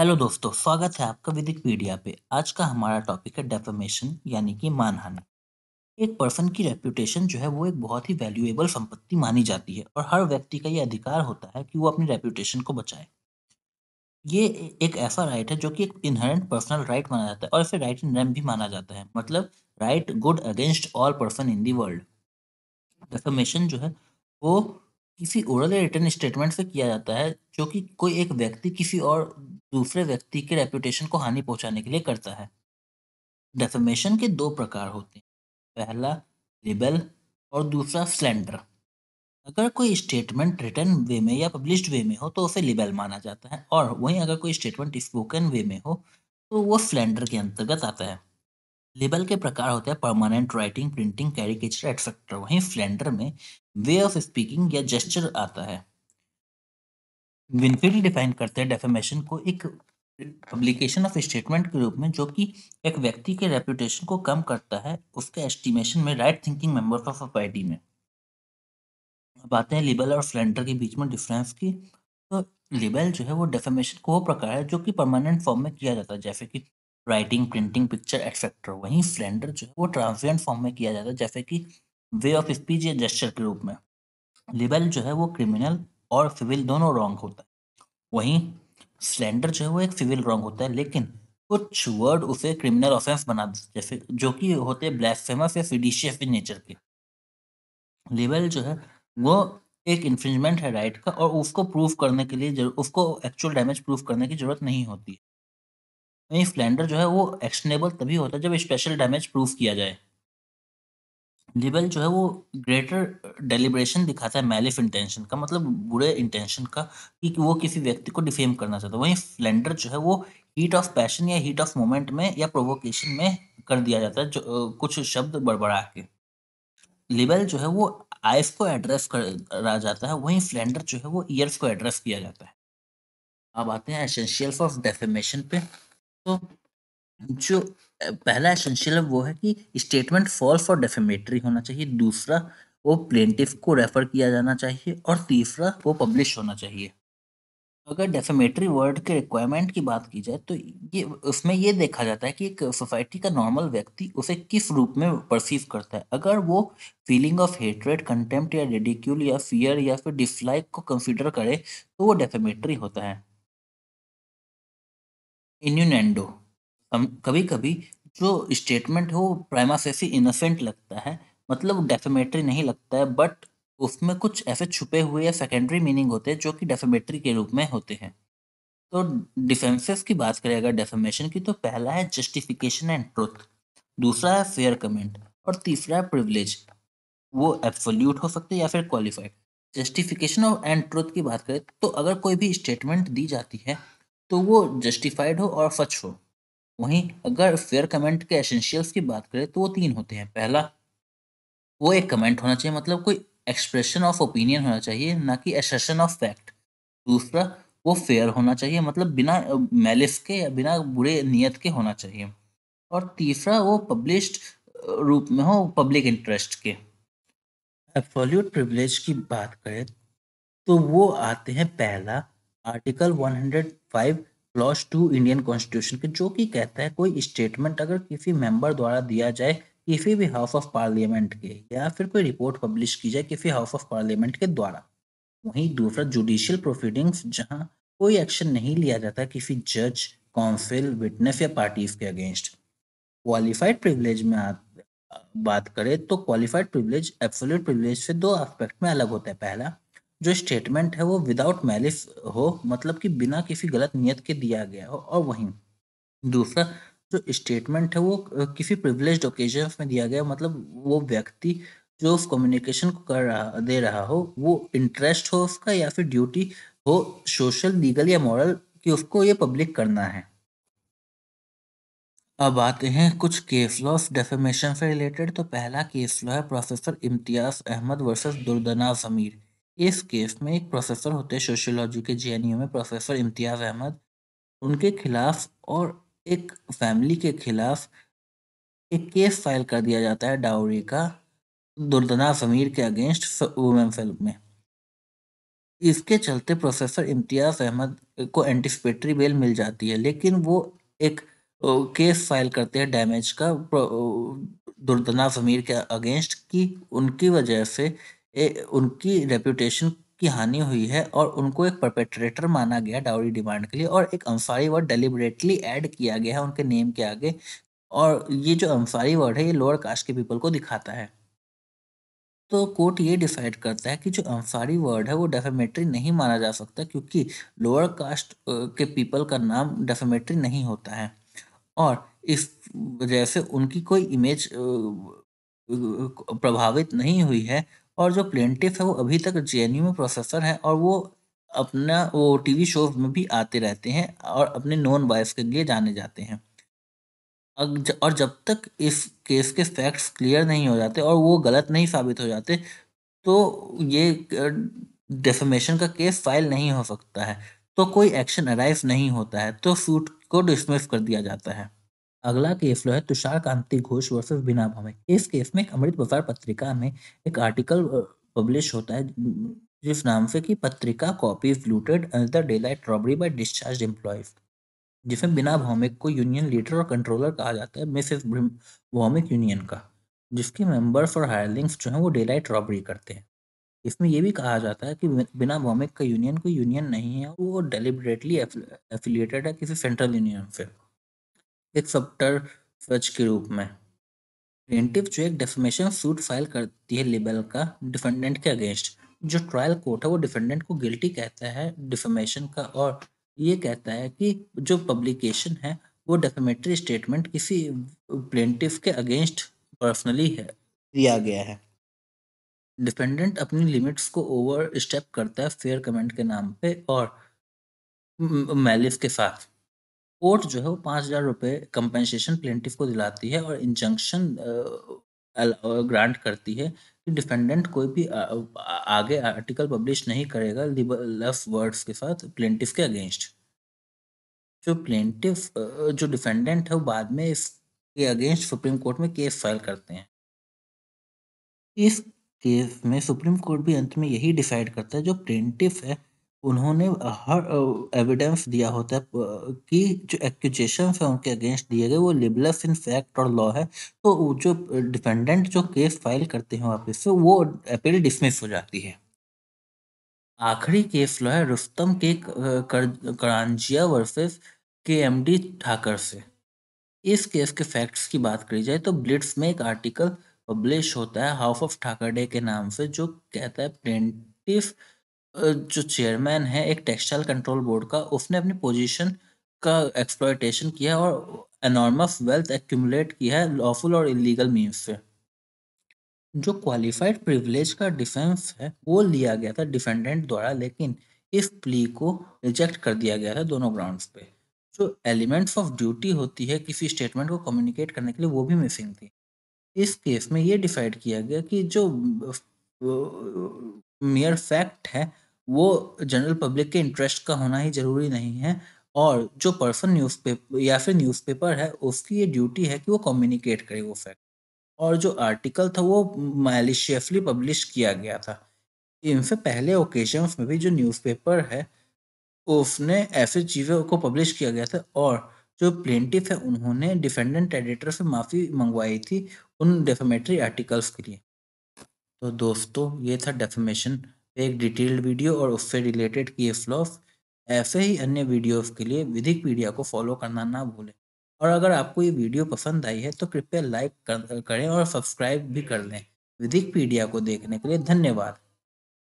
Hello दोस्तों स्वागत है आपका विदिक मीडिया पे आज का हमारा टॉपिक है डेफेमेशन यानी कि मानहानि एक पर्सन की रेप्यूटेशन जो है वो एक बहुत ही वैल्यूएबल संपत्ति मानी जाती है और हर व्यक्ति का ये अधिकार होता है कि वो अपनी रेप्यूटेशन को बचाए ये एक ऐसा राइट है जो कि एक इनहेरेंट पर्सनल राइट माना जाता है और इसे राइट इन रैम भी माना जाता है मतलब right good against all person in the world defamation जो है वो किसी ओरल या रिटर्न स्टेटमेंट से किया जाता है जो कि कोई एक व्यक्ति किसी और दूसरे व्यक्ति के रेपुटेशन को हानि पहुंचाने के लिए करता है डेफेमेशन के दो प्रकार होते हैं पहला लिबल और दूसरा स्लेंडर अगर कोई स्टेटमेंट रिटर्न वे में या पब्लिश वे में हो तो उसे लिबल माना जाता है और वहीं अगर कोई स्टेटमेंट स्पोकन वे में हो तो वो स्लेंडर के अंतर्गत आता है लेबल के प्रकार होते हैं permanent writing printing caricature etcetera वहीं फ्लेंडर में वे ऑफ स्पीकिंग या जेस्चर आता है विनफील्ड डिफाइन करते हैं डेफेमेशन को एक पब्लिकेशन ऑफ स्टेटमेंट के रूप में जो कि एक व्यक्ति के रेपुटेशन को कम करता है उसके एस्टिमेशन में right thinking members of society में अब आते हैं लिबल और फ्लेंडर के बीच में डिफरेंस की तो लिबल जो है वो डेफेमेशन को वो प्रकार है जो कि परमानेंट फॉर्म में किया जाता है जैसे कि राइटिंग प्रिंटिंग पिक्चर एक्सेट्रा वहीं स्लेंडर जो है वो ट्रांसजेंट फॉर्म में किया जाता है जैसे कि वे ऑफ स्पीच या जेस्चर के रूप में लिबल जो है वो क्रिमिनल और सिविल दोनों रॉन्ग होता है वहीं स्लेंडर जो है वो एक सिविल रॉन्ग होता है लेकिन कुछ वर्ड उसे क्रिमिनल ऑफेंस बना जैसे जो कि होते हैं ब्लैक फेमस या फिडिशियस इन नेचर के लेवल जो है वो एक इन्फ्रिंजमेंट है राइट का और उसको प्रूफ करने के लिए उसको एक्चुअल डैमेज प्रूफ करने की जरूरत नहीं होती है नहीं स्प्लेंडर जो है वो एक्शनेबल तभी होता है जब स्पेशल डैमेज प्रूफ किया जाए लिबेल जो है वो ग्रेटर डेलिब्रेशन दिखाता है मैलिफ इंटेंशन का मतलब बुरे इंटेंशन का कि वो किसी व्यक्ति को डिफेम करना चाहता है वहीं स्प्लेंडर जो है वो हीट ऑफ पैशन या हीट ऑफ मोमेंट में या प्रोवोकेशन में कर दिया जाता है जो कुछ शब्द बड़बड़ा के लिबल जो है वो आइस को एड्रेस करा जाता है वहीं फ्लेंडर जो है वो ईयर्स को एड्रेस किया जाता है अब आते हैं एसेंशियल्स ऑफ डेफेमेशन पे तो जो पहला एसेंशियल है वो है कि स्टेटमेंट फ़ॉल्स और डेफेमेटरी होना चाहिए, दूसरा वो प्लेंटिफ को रेफ़र किया जाना चाहिए और तीसरा वो पब्लिश होना चाहिए। अगर डेफेमेटरी वर्ड के रिक्वायरमेंट की बात की जाए तो ये उसमें ये देखा जाता है कि एक सोसाइटी का नॉर्मल व्यक्ति उसे किस रूप में परसीव करता है। अगर वो फीलिंग ऑफ हेट्रेड, कंटेम्प्ट या रेडिक्यूल या फ़ियर या फिर डिसलाइक को कंसीडर करे तो वो डेफेमेटरी होता है। इन्यूनेंडो कभी कभी जो स्टेटमेंट हो प्राइमा फेसी इनोसेंट लगता है मतलब डेफेमेटरी नहीं लगता है बट उसमें कुछ ऐसे छुपे हुए या सेकेंडरी मीनिंग होते हैं जो कि डेफेमेटरी के रूप में होते हैं तो डिफेंसेस की बात करें अगर डेफेमेशन की तो पहला है जस्टिफिकेशन एंड ट्रुथ दूसरा है फेयर कमेंट और तीसरा है प्रिविलेज वो एब्सोल्यूट हो सकते हैं या फिर क्वालिफाइड जस्टिफिकेशन और एंड ट्रुथ की बात करें तो अगर कोई भी स्टेटमेंट दी जाती है तो वो जस्टिफाइड हो और सच हो वहीं अगर फेयर कमेंट के एसेंशियल्स की बात करें तो वो तीन होते हैं पहला वो एक कमेंट होना चाहिए मतलब कोई एक्सप्रेशन ऑफ ओपिनियन होना चाहिए ना कि एसेशन ऑफ फैक्ट दूसरा वो फेयर होना चाहिए मतलब बिना मेलिस के या बिना बुरे नीयत के होना चाहिए और तीसरा वो पब्लिश्ड रूप में हो पब्लिक इंटरेस्ट के एफोल्यूट प्रिविलेज की बात करें तो वो आते हैं पहला article 105 clause two Indian constitution के जो कि कहता है कोई स्टेटमेंट अगर किसी मेंबर द्वारा दिया जाए किसी भी हाउस ऑफ पार्लियामेंट के या फिर कोई रिपोर्ट पब्लिश की जाए किसी हाउस ऑफ पार्लियामेंट के द्वारा वहीं दूसरा जुडिशियल प्रोसीडिंग्स जहां कोई एक्शन नहीं लिया जाता किसी जज काउंसिल विटनेस या पार्टीज के अगेंस्ट क्वालिफाइड प्रिवलेज में आप बात करें तो क्वालिफाइड प्रिवलेज एब्सोल्यूट प्रिवलेज से दो एस्पेक्ट में अलग होता है पहला जो स्टेटमेंट है वो विदाउट मैलिस हो मतलब कि बिना किसी गलत नियत के दिया गया हो और वहीं दूसरा जो स्टेटमेंट है वो किसी प्रिवलेज ओकेजन में दिया गया मतलब वो व्यक्ति जो उस कम्युनिकेशन को कर रहा दे रहा हो वो इंटरेस्ट हो उसका या फिर ड्यूटी हो सोशल लीगल या मॉरल कि उसको ये पब्लिक करना है अब आते हैं कुछ केस लॉ ऑफ डेफेमेशन से रिलेटेड तो पहला केस लॉ है प्रोफेसर इम्तियाज अहमद वर्सेस दुर्दना समीर इस केस में एक प्रोफेसर होते हैं सोशोलॉजी के जे में प्रोफेसर इम्तियाज़ अहमद उनके खिलाफ और एक फैमिली के खिलाफ एक केस फाइल कर दिया जाता है डाउरी का दुर्दना समीर के अगेंस्ट वुमेन फिल्म में इसके चलते प्रोफेसर इम्तियाज़ अहमद को एंटिसपेटरी बेल मिल जाती है लेकिन वो एक केस फाइल करते हैं डैमेज का दुर्दना समीर के अगेंस्ट कि उनकी वजह से ए, उनकी रेपुटेशन की हानि हुई है और उनको एक परपेट्रेटर माना गया डाउरी डिमांड के लिए और एक अंसारी वर्ड डेलिबरेटली ऐड किया गया है उनके नेम के आगे और ये जो अंसारी वर्ड है ये लोअर कास्ट के पीपल को दिखाता है तो कोर्ट ये डिसाइड करता है कि जो अंसारी वर्ड है वो डेफेमेट्री नहीं माना जा सकता क्योंकि लोअर कास्ट के पीपल का नाम डेफेमेट्री नहीं होता है और इस वजह से उनकी कोई इमेज प्रभावित नहीं हुई है और जो प्लेंटिफ है वो अभी तक जे में प्रोसेसर है और वो अपना वो टीवी शो में भी आते रहते हैं और अपने नॉन बायस के लिए जाने जाते हैं और जब तक इस केस के फैक्ट्स क्लियर नहीं हो जाते और वो गलत नहीं साबित हो जाते तो ये डेफेमेशन का केस फाइल नहीं हो सकता है तो कोई एक्शन अराइव नहीं होता है तो सूट को डिसमिस कर दिया जाता है अगला केस जो है तुषार कांति घोष वर्सेस बिना में इस केस में एक अमृत बाजार पत्रिका में एक आर्टिकल पब्लिश होता है जिस नाम से कि पत्रिका copy looted as the daylight robbery by discharge employees जिसमें बिना भौमिक को यूनियन लीडर और कंट्रोलर कहा जाता है मिसेस भौमिक यूनियन का जिसके मेंबर्स और हायरलिंग्स जो हैं वो डे लाइट रॉबरी करते हैं इसमें यह भी कहा जाता है कि बिना भौमिक का यूनियन कोई यूनियन नहीं है वो डेलिबरेटली एफिलिएटेड है किसी सेंट्रल यूनियन से एक फर्ज के रूप में प्लेंटिव जो एक डेफिमेशन सूट फाइल करती है लिबल का डिफेंडेंट के अगेंस्ट जो ट्रायल कोर्ट है वो डिफेंडेंट को गिल्टी कहता है डिफेमेशन का और ये कहता है कि जो पब्लिकेशन है वो डेफेमेटरी स्टेटमेंट किसी प्लेंटिव के अगेंस्ट पर्सनली है दिया गया है डिफेंडेंट अपनी लिमिट्स को ओवर स्टेप करता है फेयर कमेंट के नाम पे और मैलिस के साथ कोर्ट जो है वो पाँच हजार रुपये कंपेंसेशन प्लेंटिव को दिलाती है और इंजंक्शन ग्रांट करती है कि डिफेंडेंट कोई भी आ, आगे आर्टिकल पब्लिश नहीं करेगा लफ वर्ड्स के साथ प्लेंटिव के अगेंस्ट जो प्लेंटिव जो डिफेंडेंट है वो बाद में इसके अगेंस्ट सुप्रीम कोर्ट में केस फाइल करते हैं इस केस में सुप्रीम कोर्ट भी अंत में यही डिसाइड करता है जो प्लेंटिव है उन्होंने हर एविडेंस दिया होता है कि जो एक्यूजेशन है उनके अगेंस्ट दिए गए वो लिबेलस इन फैक्ट और लॉ है। तो जो डिफेंडेंट जो केस फाइल करते हैं वापस से वो अपील डिसमिस हो जाती है। आखिरी केस जो है रुस्तम के क कर करंजिया वर्सेस डी ठाकर से। इस केस के फैक्ट्स की बात करी जाए तो ब्लिट्स में एक आर्टिकल पब्लिश होता है हाउस ऑफ ठाकर डे के नाम से जो कहता है प्लेंटिफ जो चेयरमैन है एक टेक्सटाइल कंट्रोल बोर्ड का, उसने अपनी पोजीशन का एक्सप्लोइटेशन किया और एनॉर्मस वेल्थ एक्यूमुलेट किया है लॉफ़ुल और इलीगल मीन से। जो क्वालिफाइड प्रिविलेज का डिफेंस है, वो लिया गया था डिफेंडेंट द्वारा लेकिन इस प्ली को रिजेक्ट कर दिया गया था दोनों ग्राउंड्स पे। जो एलिमेंट्स ऑफ ड्यूटी होती है किसी स्टेटमेंट को कम्युनिकेट करने के लिए वो भी मिसिंग थी। इस केस में ये डिसाइड किया गया कि जो मेयर फैक्ट है वो जनरल पब्लिक के इंटरेस्ट का होना ही ज़रूरी नहीं है और जो पर्सन न्यूज़पेपर या फिर न्यूज़पेपर है उसकी ये ड्यूटी है कि वो कम्युनिकेट करे वो फैक्ट और जो आर्टिकल था वो मैलिशियसली पब्लिश किया गया था इनसे पहले ओकेजन में भी जो न्यूज़पेपर है उसने ऐसे चीज़ों को पब्लिश किया गया था और जो प्लेंटिफ है उन्होंने डिफेंडेंट एडिटर से माफ़ी मंगवाई थी उन डेफेमेटरी आर्टिकल्स के लिए तो दोस्तों ये था डेफेमेशन एक डिटेल्ड वीडियो और उससे रिलेटेड किए फ्लॉफ ऐसे ही अन्य वीडियोस के लिए विधिक मीडिया को फॉलो करना ना भूलें और अगर आपको ये वीडियो पसंद आई है तो कृपया लाइक कर, करें और सब्सक्राइब भी कर लें विधिक पीडिया को देखने के लिए धन्यवाद